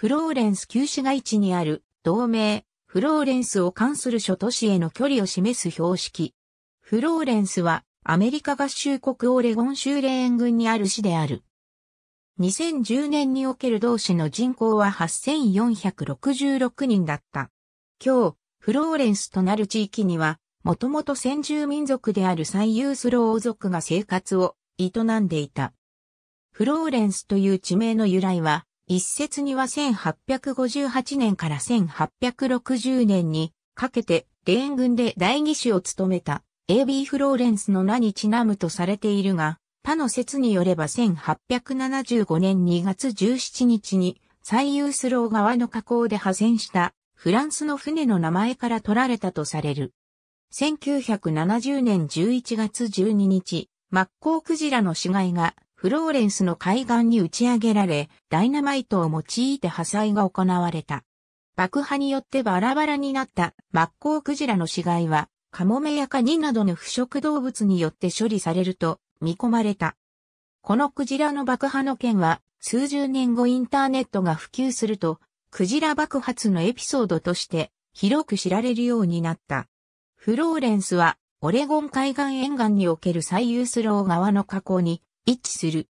フローレンス旧市街地にある同名、フローレンスを関する諸都市への距離を示す標識。フローレンスはアメリカ合衆国オレゴン州連ーンにある市である。2010年における同市の人口は8466人だった。今日、フローレンスとなる地域には、もともと先住民族である最優スロー族が生活を営んでいた。フローレンスという地名の由来は、一説には1858年から1860年にかけてレーン軍で代議士を務めた AB フローレンスの名にちなむとされているが、他の説によれば1875年2月17日に最優スロー側の河口で派遣したフランスの船の名前から取られたとされる。1970年11月12日、マッコウクジラの死骸がフローレンスの海岸に打ち上げられ、ダイナマイトを用いて破砕が行われた。爆破によってバラバラになったマッコウクジラの死骸は、カモメやカニなどの腐食動物によって処理されると見込まれた。このクジラの爆破の件は、数十年後インターネットが普及すると、クジラ爆発のエピソードとして広く知られるようになった。フローレンスは、オレゴン海岸沿岸における最優スロー側の河口に一致する。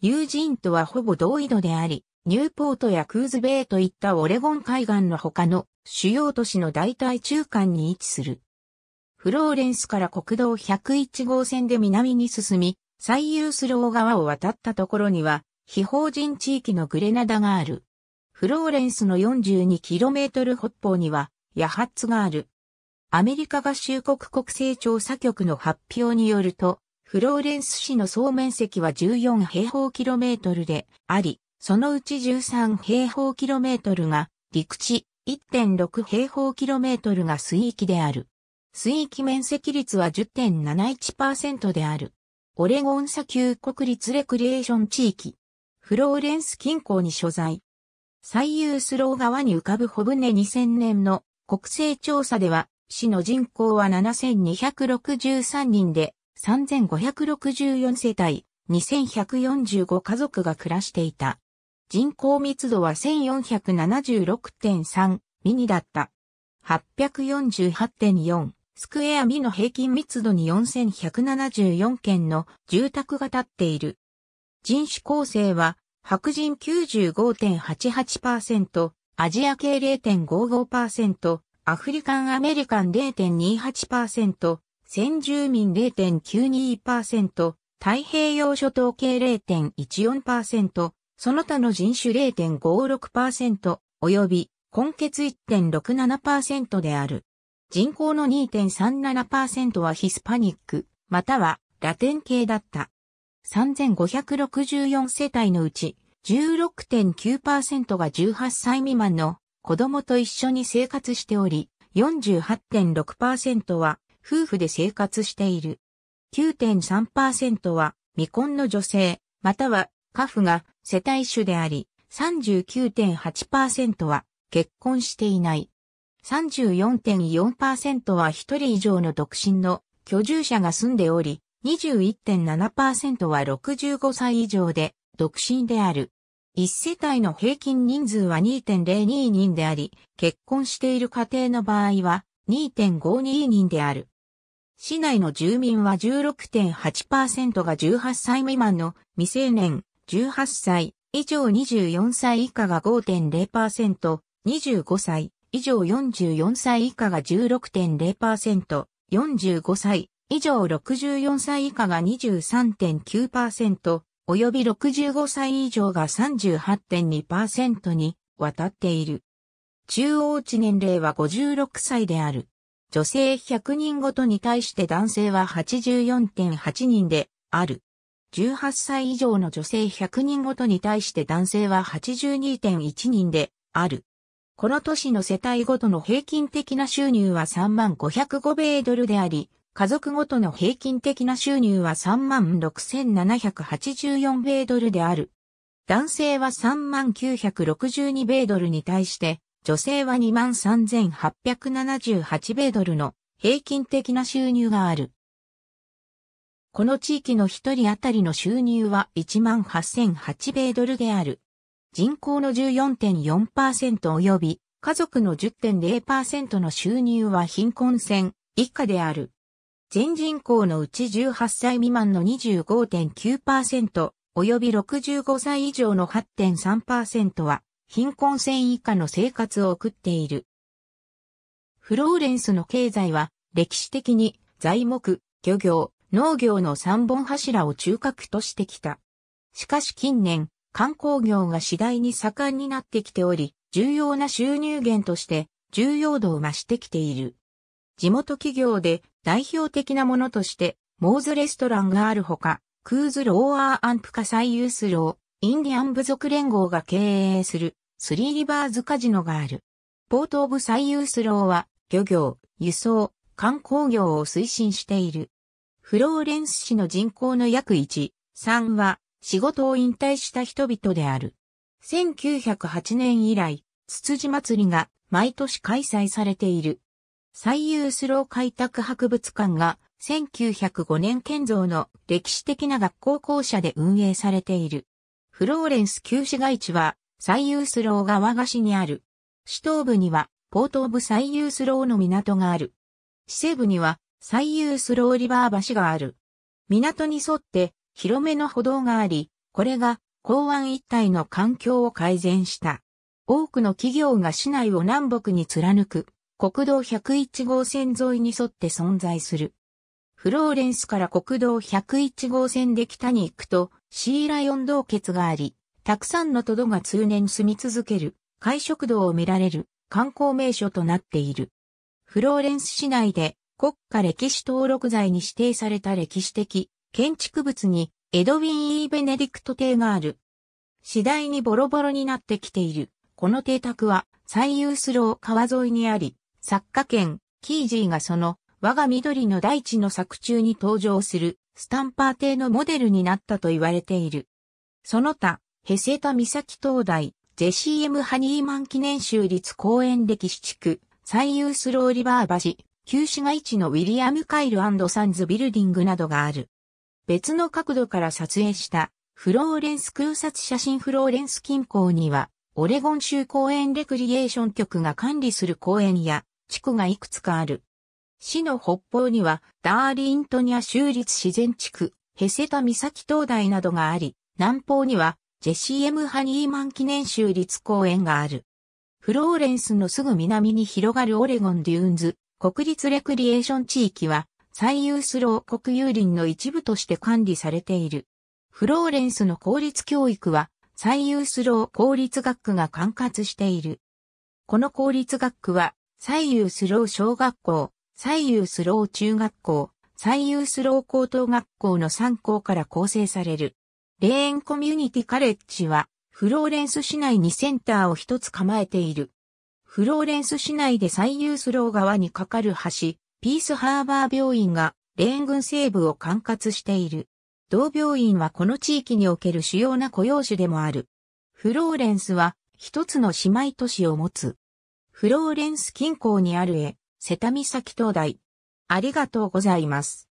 友人とはほぼ同意度であり、ニューポートやクーズベイといったオレゴン海岸の他の主要都市の大体中間に位置する。フローレンスから国道101号線で南に進み、最優スロー川を渡ったところには、非法人地域のグレナダがある。フローレンスの 42km 北方には、ヤハッツがある。アメリカ合衆国国勢調査局の発表によると、フローレンス市の総面積は14平方キロメートルであり、そのうち13平方キロメートルが陸地、1.6平方キロメートルが水域である。水域面積率は10.71%である。オレゴン砂丘国立レクリエーション地域。フローレンス近郊に所在。最優スロー側に浮かぶホブ2000年の国勢調査では、市の人口は7263人で、3564世帯、2145家族が暮らしていた。人口密度は1476.3ミニだった。848.4スクエアミの平均密度に4174件の住宅が建っている。人種構成は白人95.88%、アジア系0.55%、アフリカンアメリカン0.28%、先住民0.92%、太平洋諸島系0.14%、その他の人種0.56%、及び、根血1.67%である。人口の2.37%はヒスパニック、またはラテン系だった。3564世帯のうち、16.9%が18歳未満の子供と一緒に生活しており、48.6%は夫婦で生活している。9.3%は未婚の女性、または家父が世帯主であり、39.8%は結婚していない。34.4%は一人以上の独身の居住者が住んでおり、21.7%は65歳以上で独身である。一世帯の平均人数は2.02人であり、結婚している家庭の場合は2.52人である。市内の住民は16.8%が18歳未満の未成年、18歳以上24歳以下が5.0%、25歳以上44歳以下が16.0%、45歳以上64歳以下が23.9%、及び65歳以上が38.2%にわたっている。中央値年齢は56歳である。女性100人ごとに対して男性は84.8人である。18歳以上の女性100人ごとに対して男性は82.1人である。この都市の世帯ごとの平均的な収入は3万505米ドルであり、家族ごとの平均的な収入は3万6784米ドルである。男性は3万962米ドルに対して、女性は23,878米ドルの平均的な収入がある。この地域の一人当たりの収入は18,008米ドルである。人口の14.4%及び家族の10.0%の収入は貧困線以下である。全人口のうち18歳未満の25.9%及び65歳以上の8.3%は貧困線以下の生活を送っている。フローレンスの経済は歴史的に材木、漁業、農業の三本柱を中核としてきた。しかし近年、観光業が次第に盛んになってきており、重要な収入源として重要度を増してきている。地元企業で代表的なものとして、モーズレストランがあるほか、クーズローアーアンプカサイユスロー、インディアン部族連合が経営するスリーリバーズカジノがある。ポートオブサイユースローは漁業、輸送、観光業を推進している。フローレンス市の人口の約1、3は仕事を引退した人々である。1908年以来、ツツジ祭りが毎年開催されている。サイユースロー開拓博物館が1905年建造の歴史的な学校校舎で運営されている。フローレンス旧市街地は、最ユースロー川子にある。市東部には、ポート・オブ・最ユースローの港がある。市西部には、最ユースローリバー橋がある。港に沿って、広めの歩道があり、これが、港湾一帯の環境を改善した。多くの企業が市内を南北に貫く、国道101号線沿いに沿って存在する。フローレンスから国道101号線で北に行くと、シーライオン洞穴があり、たくさんのトドが通年住み続ける、海食堂を見られる観光名所となっている。フローレンス市内で国家歴史登録財に指定された歴史的建築物にエドウィン・イー・ベネディクト邸がある。次第にボロボロになってきている。この邸宅は最優スロー川沿いにあり、作家圏キージーがその我が緑の大地の作中に登場するスタンパー邸のモデルになったと言われている。その他、ヘセタ岬灯台、ジェシーエム・ハニーマン記念州立公園歴史地区、最優スローリバー橋、旧市街地のウィリアム・カイルアンド・サンズビルディングなどがある。別の角度から撮影したフローレンス空撮写真フローレンス近郊には、オレゴン州公園レクリエーション局が管理する公園や地区がいくつかある。市の北方には、ダーリントニア州立自然地区、ヘセタ岬灯台などがあり、南方には、ジェシー・エム・ハニーマン記念州立公園がある。フローレンスのすぐ南に広がるオレゴン・デューンズ、国立レクリエーション地域は、最優スロー国有林の一部として管理されている。フローレンスの公立教育は、最優スロー公立学区が管轄している。この公立学区は、最優スロー小学校、西遊スロー中学校、西遊スロー高等学校の3校から構成される。レーンコミュニティカレッジは、フローレンス市内にセンターを一つ構えている。フローレンス市内で最優スロー側に架かる橋、ピースハーバー病院が、レーン群西部を管轄している。同病院はこの地域における主要な雇用種でもある。フローレンスは、一つの姉妹都市を持つ。フローレンス近郊にあるへ、瀬田岬灯台。ありがとうございます。